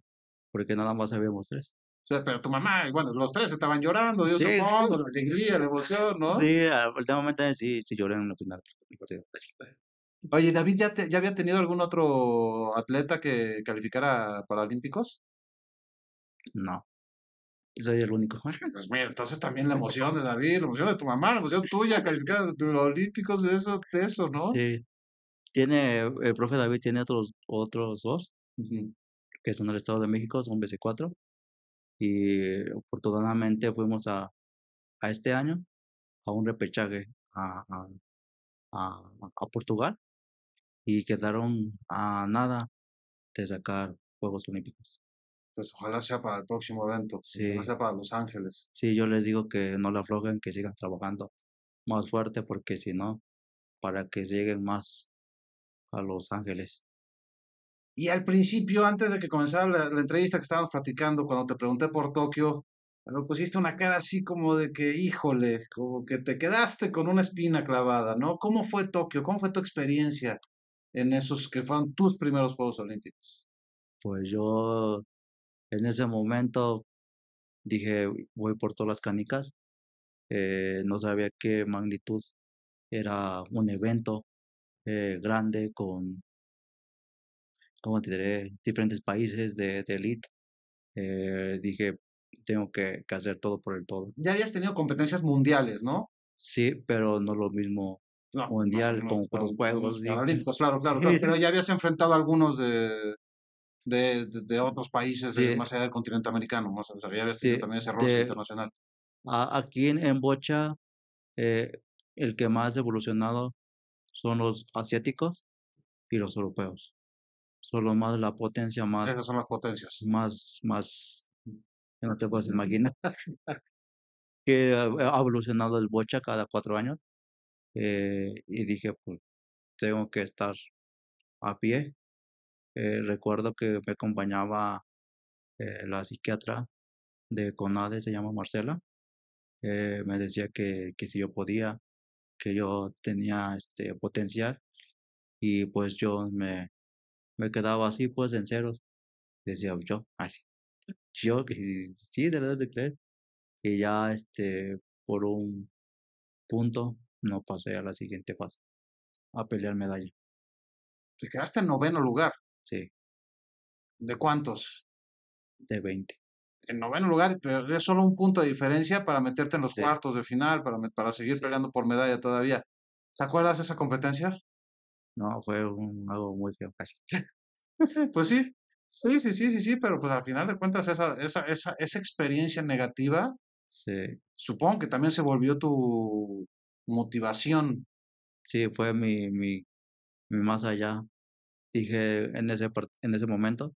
porque nada más habíamos tres pero tu mamá, bueno, los tres estaban llorando, yo sí. la alegría, la emoción, ¿no? Sí, ah, últimamente sí, sí lloré en la final Oye, David, ¿ya, ¿ya había tenido algún otro atleta que calificara para Olímpicos? No. Soy el único. *laughs* Pues mira, entonces también la emoción de David, la emoción de tu mamá, la emoción tuya, calificar de los Olímpicos, eso, eso, ¿no? Sí. Tiene, el profe David tiene otros, otros dos, que son del Estado de México, son BC4, y afortunadamente fuimos a, este año a un repechaje a, a, Portugal y quedaron a nada de sacar Juegos Olímpicos. Pues ojalá sea para el próximo evento, ojalá sea para Los Ángeles. Sí, yo les digo que no la aflojen, que sigan trabajando más fuerte, porque si no, para que lleguen más a Los Ángeles. Y al principio, antes de que comenzara la, entrevista que estábamos platicando, cuando te pregunté por Tokio, pusiste una cara así como de que, híjole, como que te quedaste con una espina clavada, ¿no? ¿Cómo fue Tokio? ¿Cómo fue tu experiencia en esos que fueron tus primeros Juegos Olímpicos? Pues yo en ese momento dije, voy por todas las canicas. Eh, no sabía qué magnitud era un evento eh, grande con como te diré, diferentes países de, de elite, eh, dije, tengo que, hacer todo por el todo. Ya habías tenido competencias mundiales, ¿no? Sí, pero no lo mismo mundial como con los Juegos Olímpicos, *laughs* claro, claro, Pero ya habías enfrentado a algunos de, de, otros países más allá del continente americano, o sea, ya habías tenido también ese rol internacional. aquí en, Bocha, eh, el que más ha evolucionado son los asiáticos y los europeos solo más la potencia más. Esas son las potencias. Más, más, no te puedes imaginar. *laughs* que ha evolucionado el bocha cada cuatro años. Eh, y dije, pues, tengo que estar a pie. Eh, recuerdo que me acompañaba eh, la psiquiatra de CONADE, se llama Marcela. me decía que, que si yo podía, que yo tenía este potencial y pues yo me, me quedaba así, pues, en ceros. Decía yo, así. Yo, que sí, de verdad de creer. Y ya, este, por un punto, no pasé a la siguiente fase, a pelear medalla. Te quedaste en noveno lugar. Sí. ¿De cuántos? De 20. En noveno lugar, pero es solo un punto de diferencia para meterte en los cuartos de final, para, para seguir peleando por medalla todavía. ¿Te acuerdas de esa competencia? No, fue algo muy feo casi. *laughs* pues sí, sí, sí, sí, sí, sí, pero pues al final de cuentas esa, esa, esa, esa experiencia negativa, sí. supongo que también se volvió tu motivación. Sí, fue mi, mi, mi más allá. Dije en ese, en ese momento,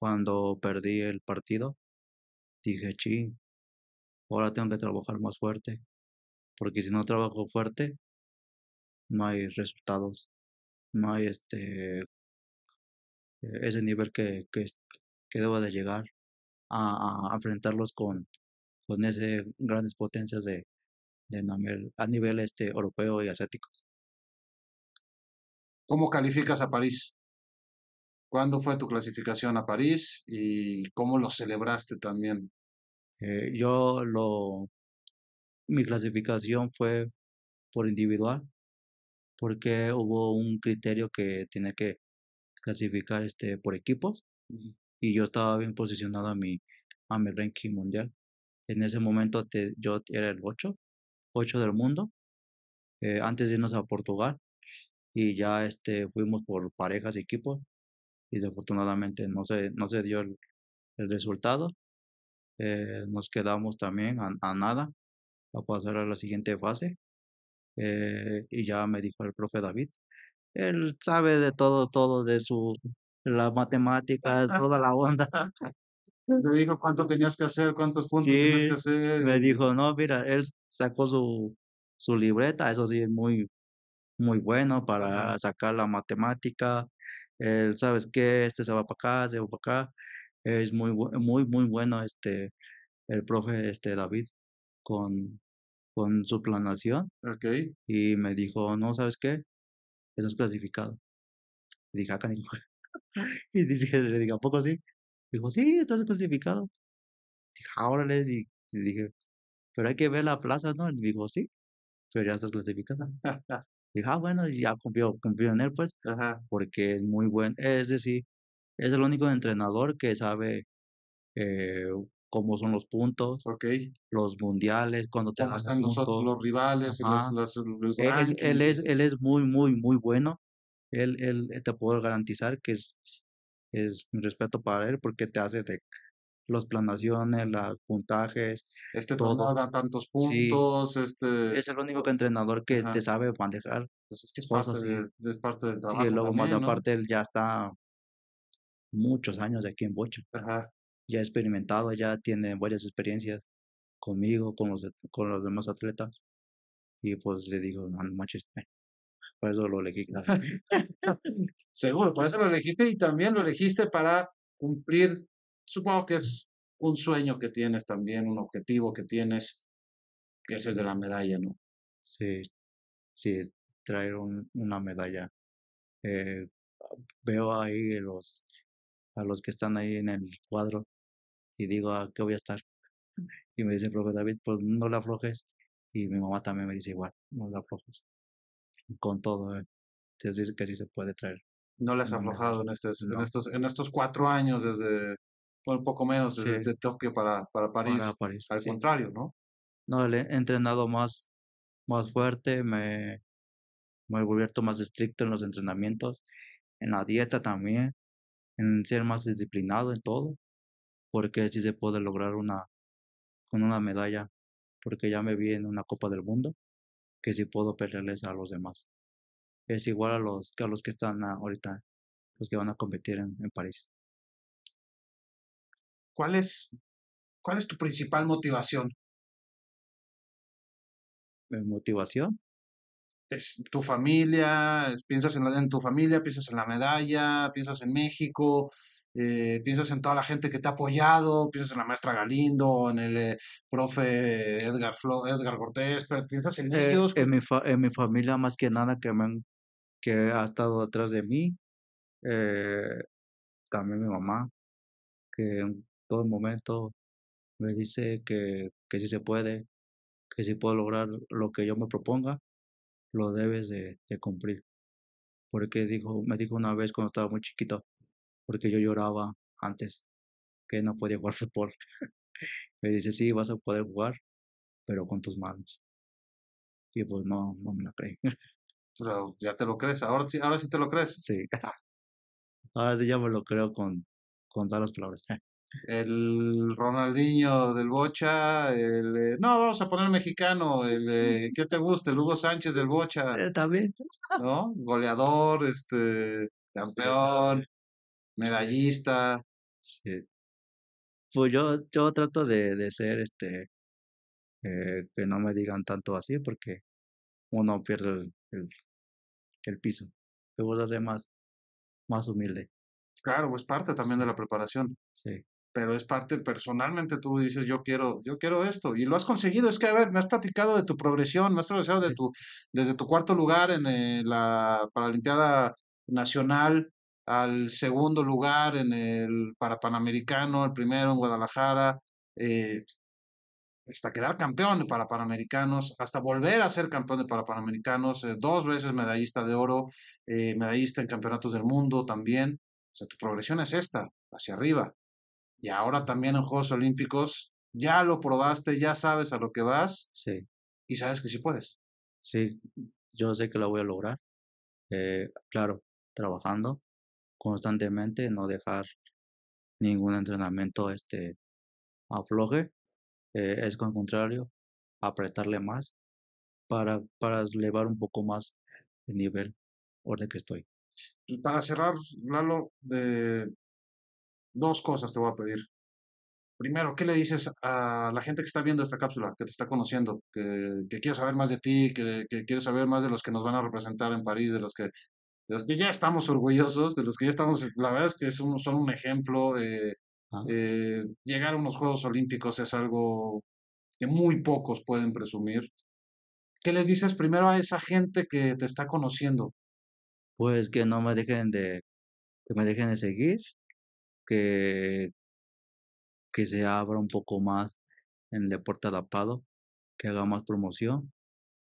cuando perdí el partido, dije, sí, ahora tengo que trabajar más fuerte, porque si no trabajo fuerte, no hay resultados no hay este ese nivel que, que, deba de llegar a, enfrentarlos con, con esas grandes potencias de, a nivel este europeo y asiático. ¿Cómo calificas a París? ¿Cuándo fue tu clasificación a París y cómo lo celebraste también? Eh, yo lo mi clasificación fue por individual, porque hubo un criterio que tiene que clasificar este, por equipos y yo estaba bien posicionado a mi, a mi ranking mundial. En ese momento yo era el 8, 8 del mundo, eh, antes de irnos a Portugal y ya este, fuimos por parejas y equipos y desafortunadamente no se, no se dio el, resultado. Eh, nos quedamos también a, a, nada a pasar a la siguiente fase eh, y ya me dijo el profe David, él sabe de todo, todo, de su, la matemática, toda la onda. me dijo cuánto tenías que hacer, cuántos puntos tenías que hacer. Me dijo, no, mira, él sacó su, su libreta, eso sí es muy, muy bueno para sacar la matemática. Él, ¿sabes qué? Este se va para acá, se va para acá. Es muy, muy, muy bueno este, el profe este, David con, con su planación. Y me dijo, no, ¿sabes qué? Eso es clasificado. dije, acá, ah, *laughs* Y dije, le dije, ¿a poco sí? Dijo, sí, estás clasificado. Dije, ahora le dije, pero hay que ver la plaza, ¿no? Y dijo, sí, pero ya estás clasificado. dije, ah, bueno, ya confío, confío en él, pues, Ajá. porque es muy buen, es decir, es el único entrenador que sabe eh, cómo son los puntos, los mundiales, cuando te están puntos. Nosotros, los rivales, los, él, es, él es muy, muy, muy bueno. Él, él eh, te puedo garantizar que es, es mi respeto para él porque te hace de las planaciones, los puntajes. Este todo da tantos puntos. Este, es el único entrenador que te sabe manejar. Pues es, del Sí, luego más aparte él ya está muchos años aquí en Bocha. Ajá ya experimentado, ya tiene varias experiencias conmigo, con los, con los demás atletas. Y pues le digo, no, no manches, por eso lo elegí. *laughs* Seguro, por eso lo elegiste y también lo elegiste para cumplir, supongo que es un sueño que tienes también, un objetivo que tienes, que es el de la medalla, ¿no? Sí, sí, traer una medalla. Eh, veo ahí los, a los que están ahí en el cuadro y digo, ¿a ah, qué voy a estar? Y me dice profe David, pues no la aflojes. Y mi mamá también me dice igual, no la aflojes. Con todo, eh. entonces dice que sí se puede traer. No le has aflojado en, estos, en, estos, en estos cuatro años desde, un poco menos, desde este Tokio para, para París. Al contrario, ¿no? No, le he entrenado más, más fuerte, me, me he vuelto más estricto en los entrenamientos, en la dieta también, en ser más disciplinado en todo porque si se puede lograr una, con una medalla, porque ya me vi en una Copa del Mundo, que si puedo perderles a los demás. Es igual a los, que a los que están ahorita, los que van a competir en, en París. ¿Cuál es, ¿Cuál es tu principal motivación? ¿Mi motivación? Es tu familia, piensas en, la, en tu familia, piensas en la medalla, piensas en México, eh, piensas en toda la gente que te ha apoyado, piensas en la maestra Galindo, en el eh, profe Edgar, Flo, Edgar Cortés, piensas en eh, ellos. En mi, en mi familia más que nada que, me que ha estado atrás de mí, eh, también mi mamá, que en todo momento me dice que, si se puede, que si puedo lograr lo que yo me proponga, lo debes de, de, cumplir. Porque dijo, me dijo una vez cuando estaba muy chiquito, que yo lloraba antes que no podía jugar *laughs* fútbol. me dice, sí, vas a poder jugar, pero con tus manos. Y pues no, no me la creí. *laughs* ya te lo crees, ahora sí, ahora sí te lo crees. Sí. *laughs* Ahora sí ya me lo creo con, con todas las palabras. el Ronaldinho del Bocha, el... no, vamos a poner mexicano, el... te guste El Hugo Sánchez del Bocha. Eh, también. ¿No? Goleador, este... Campeón medallista. Pues yo, yo trato de, ser este, eh, que no me digan tanto así porque uno pierde el, piso. Te vuelves a ser más, más humilde. Claro, es pues, parte también de la preparación. Pero es parte, personalmente tú dices, yo quiero, yo quiero esto. Y lo has conseguido. Es que, a ver, me has platicado de tu progresión, me has de tu, desde tu cuarto lugar en eh, la Paralimpiada Nacional al segundo lugar en el para Panamericano, el primero en Guadalajara, eh, hasta quedar campeón de para Panamericanos, hasta volver a ser campeón de para Panamericanos, eh, dos veces medallista de oro, eh, medallista en campeonatos del mundo también. O sea, tu progresión es esta, hacia arriba. Y ahora también en Juegos Olímpicos, ya lo probaste, ya sabes a lo que vas. Sí. Y sabes que sí puedes. Sí, yo sé que lo voy a lograr. claro, trabajando, constantemente, no dejar ningún entrenamiento este, afloje, eh, es con contrario, apretarle más para, para elevar un poco más el nivel orden que estoy. para cerrar, Lalo, de eh, dos cosas te voy a pedir. Primero, ¿qué le dices a la gente que está viendo esta cápsula, que te está conociendo, que, quiere saber más de ti, que, que, quiere saber más de los que nos van a representar en París, de los que de los que ya estamos orgullosos, de los que ya estamos, la verdad es que son, un ejemplo. de ah. eh, llegar a unos Juegos Olímpicos es algo que muy pocos pueden presumir. ¿Qué les dices primero a esa gente que te está conociendo? Pues que no me dejen de, que me dejen de seguir, que, que se abra un poco más en el deporte adaptado, que haga más promoción,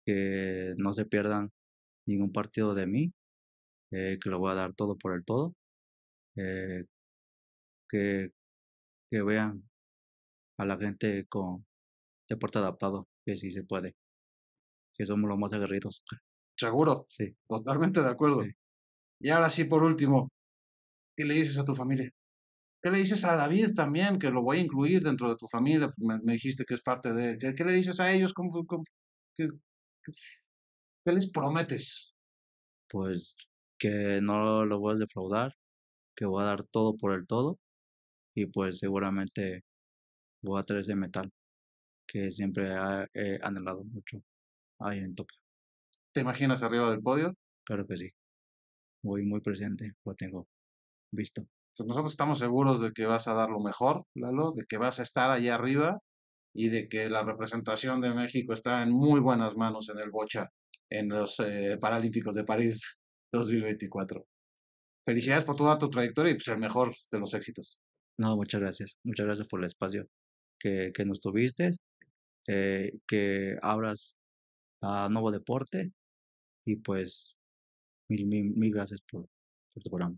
que no se pierdan ningún partido de mí, eh, que lo voy a dar todo por el todo, eh, que, que, vean a la gente con deporte adaptado, que sí se puede, que somos los más aguerridos. Seguro, sí. totalmente de acuerdo. Y ahora sí, por último, ¿qué le dices a tu familia? ¿Qué le dices a David también, que lo voy a incluir dentro de tu familia? Me, dijiste que es parte de... ¿Qué, le dices a ellos? ¿Qué les prometes? Pues que no lo voy a defraudar, que voy a dar todo por el todo y pues seguramente voy a traer ese metal que siempre he anhelado mucho ahí en Tokio. ¿Te imaginas arriba del podio? Claro que sí. Voy muy presente, lo tengo visto. Pues, nosotros estamos seguros de que vas a dar lo mejor, Lalo, de que vas a estar allá arriba y de que la representación de México está en muy buenas manos en el Bocha en los eh, Paralímpicos de París. 2024. Felicidades por toda tu trayectoria y pues el mejor de los éxitos. No, muchas gracias. Muchas gracias por el espacio que, que nos tuviste, eh, que abras a Nuevo Deporte y pues mil, mil, gracias por tu programa.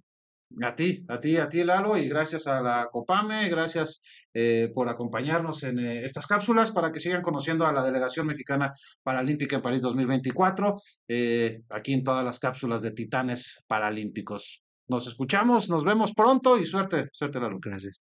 A ti, a ti, a ti Lalo, y gracias a la Copame, gracias eh, por acompañarnos en eh, estas cápsulas para que sigan conociendo a la delegación mexicana paralímpica en París 2024, eh, aquí en todas las cápsulas de Titanes Paralímpicos. Nos escuchamos, nos vemos pronto y suerte, suerte Lalo. Gracias.